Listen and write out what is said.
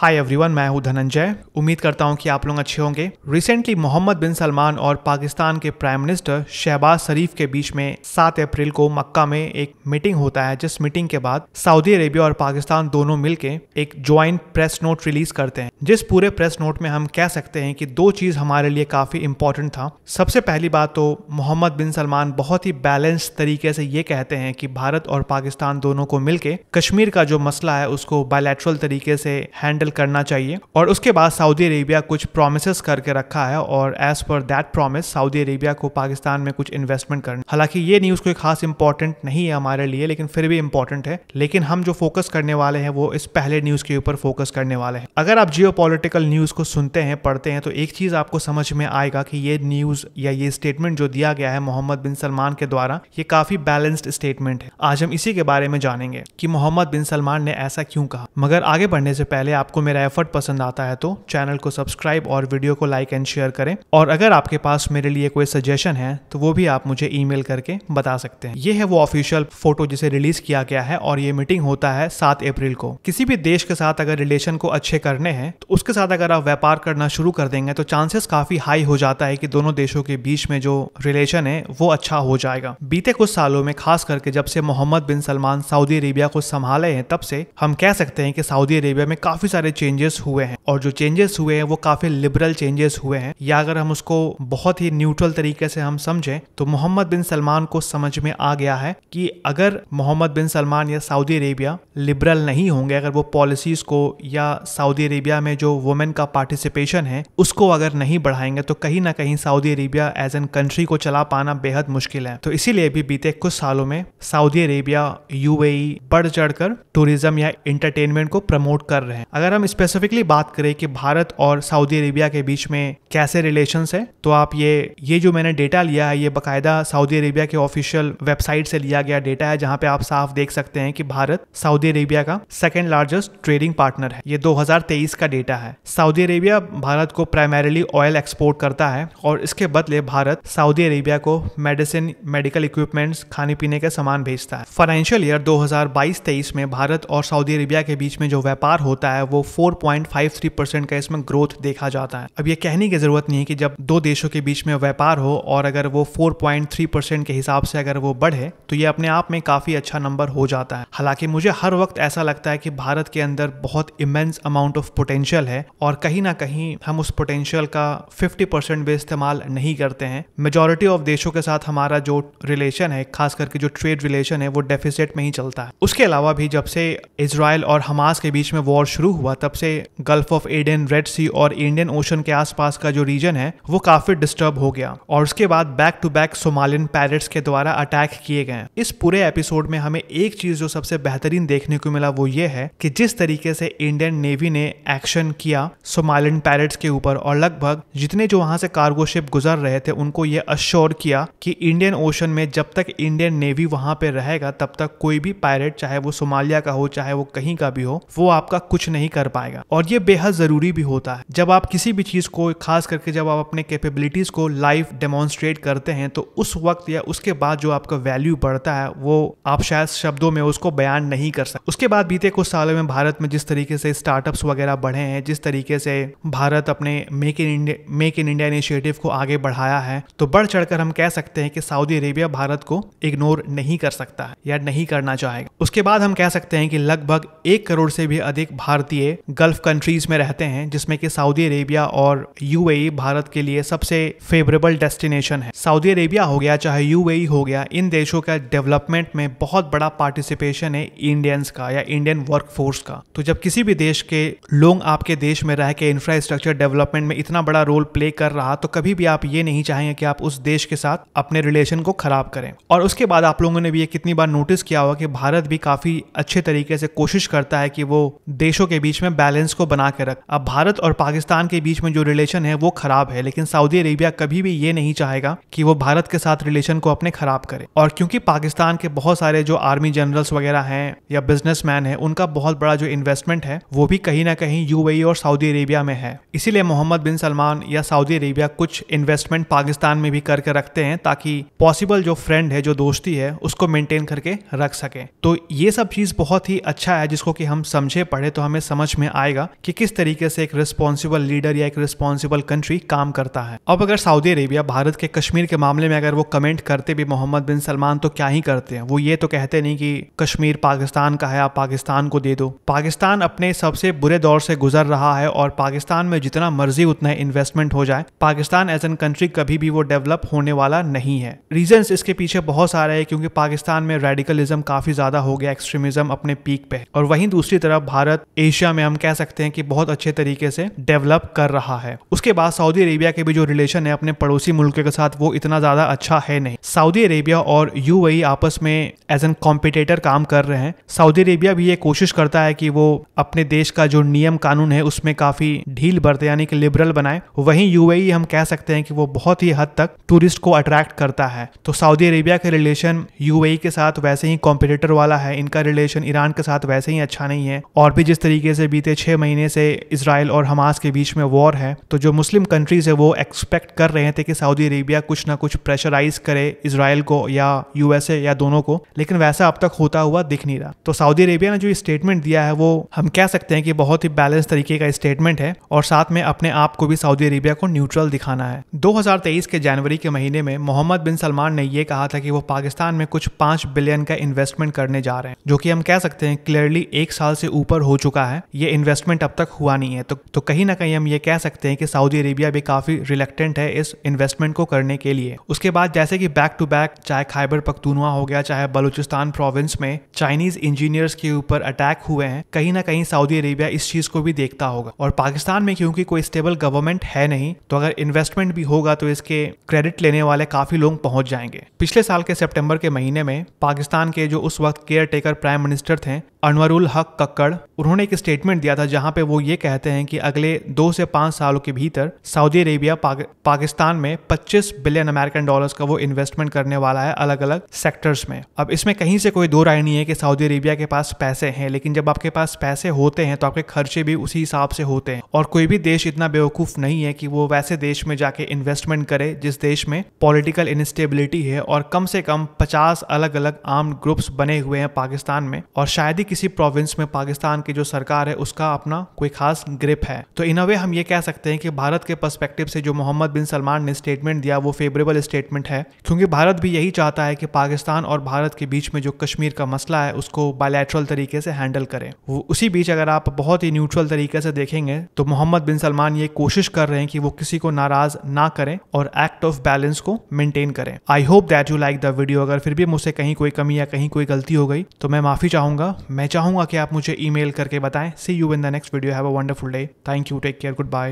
Hi everyone मैं हूं धनंजय उम्मीद करता हूं कि आप लोग अच्छे होंगे रिसेंटली मोहम्मद बिन सलमान और पाकिस्तान के प्राइम मिनिस्टर शहबाज शरीफ के बीच में 7 अप्रैल को मक्का में एक मीटिंग होता है जिस मीटिंग के बाद सऊदी अरेबिया और पाकिस्तान दोनों मिलकर एक ज्वाइंट प्रेस नोट रिलीज करते हैं जिस पूरे प्रेस नोट में हम कह सकते हैं कि दो चीज हमारे लिए काफी इंपॉर्टेंट था सबसे पहली बात तो मोहम्मद बिन सलमान बहुत ही बैलेंस तरीके से ये कहते हैं कि भारत और पाकिस्तान दोनों को मिलकर कश्मीर का जो मसला है उसको बायलैटरल तरीके से हैंडल सेटल करना चाहिए और उसके बाद सऊदी अरेबिया कुछ प्रोमिस करके रखा है और as per that promise Saudi Arabia को पाकिस्तान में कुछ इन्वेस्टमेंट करना हालांकि ये न्यूज़ कोई खास इंपॉर्टेंट नहीं है हमारे लिए लेकिन फिर भी इंपॉर्टेंट है लेकिन हम जो फोकस करने वाले हैं वो इस पहले न्यूज़ के ऊपर फोकस करने वाले हैं अगर आप जियो न्यूज़ को सुनते हैं पढ़ते हैं तो एक चीज़ आपको समझ में आएगा कि ये न्यूज़ या ये स्टेटमेंट जो दिया गया है मोहम्मद बिन सलमान के द्वारा ये काफ़ी बैलेंस्ड स्टेटमेंट है आज हम इसी के बारे में जानेंगे कि मोहम्मद बिन सलमान ने ऐसा क्यों कहा मगर आगे बढ़ने से पहले आपको आपको मेरा एफर्ट पसंद आता है तो चैनल को सब्सक्राइब और वीडियो को लाइक एंड शेयर करें और अगर आपके पास मेरे लिए कोई सजेशन है तो वो भी आप मुझे ई करके बता सकते हैं ये है वो ऑफिशियल फोटो जिसे रिलीज किया गया है और ये मीटिंग होता है सात अप्रैल को किसी भी देश के साथ अगर रिलेशन को अच्छे करने हैं तो उसके साथ अगर आप व्यापार करना शुरू कर देंगे तो चांसेस काफी हाई हो जाता है कि दोनों देशों के बीच में जो रिलेशन है वो अच्छा हो जाएगा बीते कुछ सालों में खास करके जब से Mohammed bin Salman Saudi Arabia को संभाले हैं तब से हम कह सकते हैं कि सऊदी अरेबिया में काफी सारे सारे चेंजेस हुए हैं और जो चेंजेस हुए हैं वो काफ़ी लिबरल चेंजेस हुए हैं या अगर हम उसको बहुत ही न्यूट्रल तरीके से हम समझें तो मोहम्मद बिन सलमान को समझ में आ गया है कि अगर मोहम्मद बिन सलमान या सऊदी अरेबिया लिबरल नहीं होंगे अगर वो पॉलिसीज़ को या सऊदी अरेबिया में जो वुमेन का पार्टिसिपेशन है उसको अगर नहीं बढ़ाएंगे तो कहीं ना कहीं Saudi Arabia as an country को चला पाना बेहद मुश्किल है तो इसीलिए भी बीते कुछ सालों में सऊदी अरेबिया यूएई e बढ़ चढ़कर टूरिज्म या इंटरटेनमेंट को प्रमोट कर रहे हैं अगर हम स्पेसिफिकली बात करें कि भारत और सऊदी अरेबिया के बीच में कैसे रिलेशन है तो आप ये ये जो मैंने डेटा लिया है ये बाकायदा सऊदी अरेबिया के ऑफिशियल वेबसाइट से लिया गया डेटा है जहाँ पे आप साफ देख सकते हैं कि भारत सऊदी अरेबिया का सेकेंड लार्जेस्ट ट्रेडिंग पार्टनर है ये दो का डेटा है सऊदी अरेबिया भारत को प्राइमरली ऑयल एक्सपोर्ट करता है और इसके बदले भारत सऊदी अरेबिया को मेडिसिन मेडिकल इक्विपमेंट्स खाने पीने के सामान भेजता है फाइनेंशियल ईयर 2022-23 में भारत और सऊदी अरेबिया के बीच में जो व्यापार होता है वो 4.53 थर्टी परसेंट का इसमें ग्रोथ देखा जाता है अब ये कहने की ज़रूरत नहीं है कि जब दो देशों के बीच में व्यापार हो और अगर वो फोर पॉइंट थ्री परसेंट के हिसाब से अगर वो बढ़े तो ये अपने आप में काफ़ी अच्छा नंबर हो जाता है हालांकि मुझे हर वक्त ऐसा लगता है कि भारत के अंदर बहुत इमेंस अमाउंट ऑफ पोटेंशियल है और कहीं ना कहीं हम उस पोटेंशियल का फिफ्टी परसेंट भी इस्तेमाल नहीं करते हैं मेजोरिटी ऑफ देशों के साथ हमारा जो रिलेशन है खास करके जो ट्रेड रिलेशन है वो डेफिसिट में ही चलता है उसके अलावा भी जब से इसराइल और हमास के बीच में वॉर शुरू हुआ तब से Gulf of of Aden Red Sea और इंडियन ओशन के आसपास का जो रीजन है वो काफी डिस्टर्ब हो गया और उसके बाद back to back Somalian pirates के द्वारा अटैक किए गए इस पूरे एपिसोड में हमें एक चीज जो सबसे बेहतरीन देखने को मिला वो ये है कि जिस तरीके से इंडियन नेवी ने एक्शन किया सोमालियन पैरट्स के ऊपर और लगभग जितने जो वहां से कार्गो शिप गुजर रहे थे उनको ये अश्योर किया कि इंडियन ओशन में जब तक इंडियन नेवी वहां पे रहेगा तब तक कोई भी पायरेट चाहे वो सोमालिया का हो चाहे वो कहीं का भी हो वो आपका कुछ नहीं कर पाएगा और ये बेहद बेहद ज़रूरी भी होता है जब आप किसी भी चीज़ को खास करके जब आप अपने कैपेबिलिटीज़ को लाइव डेमोन्स्ट्रेट करते हैं तो उस वक्त या उसके बाद जो आपका वैल्यू बढ़ता है वो आप शायद शब्दों में उसको बयान नहीं कर सकते उसके बाद बीते कुछ सालों में भारत में जिस तरीके से स्टार्टअप्स वगैरह बढ़े हैं जिस तरीके से भारत अपने Make in India Make in India initiative को आगे बढ़ाया है तो बढ़ चढ़कर हम कह सकते हैं कि सऊदी अरेबिया भारत को इग्नोर नहीं कर सकता या नहीं करना चाहेगा उसके बाद हम कह सकते हैं कि लगभग एक करोड़ से भी अधिक भारतीय गल्फ कंट्रीज में रहते हैं जिसमें कि सऊदी अरेबिया और यूएई भारत के लिए सबसे फेवरेबल डेस्टिनेशन है सऊदी अरेबिया हो गया चाहे यूएई हो गया इन देशों का डेवलपमेंट में बहुत बड़ा पार्टिसिपेशन है इंडियंस का या इंडियन वर्कफोर्स का तो जब किसी भी देश के लोग आपके देश में रह के इंफ्रास्ट्रक्चर डेवलपमेंट में इतना बड़ा रोल प्ले कर रहा तो कभी भी आप ये नहीं चाहेंगे कि आप उस देश के साथ अपने रिलेशन को खराब करें और उसके बाद आप लोगों ने भी ये कितनी बार नोटिस किया होगा कि भारत भी काफी अच्छे तरीके से कोशिश करता है कि वो देशों के बीच में बैलेंस को बना के रख अब भारत और पाकिस्तान के बीच में जो रिलेशन है वो खराब है लेकिन सऊदी अरेबिया कभी भी ये नहीं चाहेगा कि वो भारत के साथ रिलेशन को अपने खराब करे और क्योंकि पाकिस्तान के बहुत सारे जो आर्मी जनरल्स वगैरह हैं या बिजनेसमैन है उनका बहुत बड़ा जो इन्वेस्टमेंट है वो भी कहीं ना कहीं यूएई e और सऊदी अरेबिया में है इसीलिए मोहम्मद बिन सलमान या सऊदी अरेबिया कुछ इन्वेस्टमेंट पाकिस्तान में भी करके रखते हैं ताकि पॉसिबल जो फ्रेंड है जो दोस्ती है उसको मेंटेन करके रख सके तो ये सब चीज़ बहुत ही अच्छा है जिसको कि हम समझे पढ़े तो हमें समझ में आएगा कि किस किस तरीके से एक रिस्पॉन्सिबल लीडर या एक रिस्पॉन्सिबल कंट्री काम करता है अब अगर सऊदी अरेबिया भारत के कश्मीर के मामले में अगर वो कमेंट करते भी मोहम्मद बिन सलमान तो क्या ही करते हैं वो ये तो कहते नहीं कि कश्मीर पाकिस्तान का है आप पाकिस्तान को दे दो पाकिस्तान अपने सबसे बुरे दौर से गुजर रहा है और पाकिस्तान में जितना मर्जी उतना इन्वेस्टमेंट हो जाए पाकिस्तान एज एन कंट्री कभी भी वो डेवलप होने वाला नहीं है रीजन इसके पीछे बहुत सारे है क्योंकि पाकिस्तान में रेडिकलिज्म काफी ज्यादा हो गया एक्सट्रीमिज्म अपने पीक पे और वहीं दूसरी तरफ भारत एशिया में हम कह सकते हैं कि बहुत बहुत अच्छे तरीके से डेवलप कर रहा है उसके बाद सऊदी अरेबिया के भी जो रिलेशन है अपने पड़ोसी मुल्क के साथ वो इतना ज़्यादा अच्छा है नहीं सऊदी अरेबिया और यू e आपस में एज एन कॉम्पिटेटर काम कर रहे हैं सऊदी अरेबिया भी ये कोशिश करता है कि वो अपने देश का जो नियम कानून है उसमें काफ़ी ढील बरते यानी कि लिबरल बनाए वहीं यू e हम कह सकते हैं कि वो बहुत ही हद तक टूरिस्ट को अट्रैक्ट करता है तो सऊदी अरेबिया के रिलेशन यू e के साथ वैसे ही कॉम्पिटेटर वाला है इनका रिलेशन ईरान के साथ वैसे ही अच्छा नहीं है और भी जिस तरीके से बीते छह महीने से इसराइल और हमास के बीच में वॉर है तो जो मुस्लिम कंट्रीज़ है वो एक्सपेक्ट कर रहे थे कि सऊदी अरेबिया कुछ ना कुछ प्रेशराइज करे इसराइल को या यूएसए या दोनों को लेकिन वैसा अब तक होता हुआ दिख नहीं रहा तो सऊदी अरेबिया ने जो स्टेटमेंट दिया है वो हम कह सकते हैं कि बहुत ही बैलेंस तरीके का स्टेटमेंट है और साथ में अपने आप को भी सऊदी अरेबिया को न्यूट्रल दिखाना है दो के जनवरी के महीने में मोहम्मद बिन सलमान ने यह कहा था कि वो पाकिस्तान में कुछ पांच बिलियन का इन्वेस्टमेंट करने जा रहे हैं जो कि हम कह सकते हैं क्लियरली एक साल से ऊपर हो चुका है ये इन्वेस्टमेंट अब तक हुआ नहीं है तो तो कहीं ना कहीं हम ये कह सकते हैं कि सऊदी अरेबिया भी काफ़ी रिलेक्टेंट है इस इन्वेस्टमेंट को करने के लिए उसके बाद जैसे कि बैक टू बैक चाहे खाइबर पख्तूनवा हो गया चाहे बलूचिस्तान प्रोविंस में चाइनीज इंजीनियर्स के ऊपर अटैक हुए हैं कहीं ना कहीं सऊदी अरेबिया इस चीज़ को भी देखता होगा और पाकिस्तान में क्योंकि कोई स्टेबल गवर्नमेंट है नहीं तो अगर इन्वेस्टमेंट भी होगा तो इसके क्रेडिट लेने वाले काफ़ी लोग पहुंच जाएंगे पिछले साल के सेप्टेम्बर के महीने में पाकिस्तान के जो उस वक्त केयर टेकर प्राइम मिनिस्टर थे अनवरुल हक कक्कड़ उन्होंने एक स्टेटमेंट दिया था जहां पे वो ये कहते हैं कि अगले दो से पांच सालों के भीतर सऊदी अरेबिया पाक, पाकिस्तान में 25 बिलियन अमेरिकन डॉलर्स का वो इन्वेस्टमेंट करने वाला है अलग अलग सेक्टर्स में अब इसमें कहीं से कोई दो राय नहीं है कि सऊदी अरेबिया के पास पैसे हैं लेकिन जब आपके पास पैसे होते हैं तो आपके खर्चे भी उसी हिसाब से होते हैं और कोई भी देश इतना बेवकूफ़ नहीं है कि वो वैसे देश में जाके इन्वेस्टमेंट करे जिस देश में पॉलिटिकल इनस्टेबिलिटी है और कम से कम पचास अलग अलग आर्म ग्रुप्स बने हुए हैं पाकिस्तान में और शायद ही किसी प्रोविंस में पाकिस्तान की जो सरकार है उसका अपना कोई खास ग्रिप है तो इन अवे हम ये कह सकते हैं कि भारत के पर्सपेक्टिव से जो मोहम्मद बिन सलमान ने स्टेटमेंट दिया वो फेवरेबल स्टेटमेंट है क्योंकि भारत भी यही चाहता है कि पाकिस्तान और भारत के बीच में जो कश्मीर का मसला है उसको बायलैट्रल तरीके से हैंडल करें उसी बीच अगर आप बहुत ही न्यूट्रल तरीके से देखेंगे तो मोहम्मद बिन सलमान ये कोशिश कर रहे हैं कि वो किसी को नाराज ना करें और एक्ट ऑफ बैलेंस को मेंटेन करें I hope that you like the video अगर फिर भी मुझसे कहीं कोई कमी या कहीं कोई गलती हो गई तो मैं माफी चाहूंगा मैं चाहूंगा कि आप मुझे ईमेल करके बताएं see you in the next video Have a wonderful day. Thank you. Take care. Goodbye.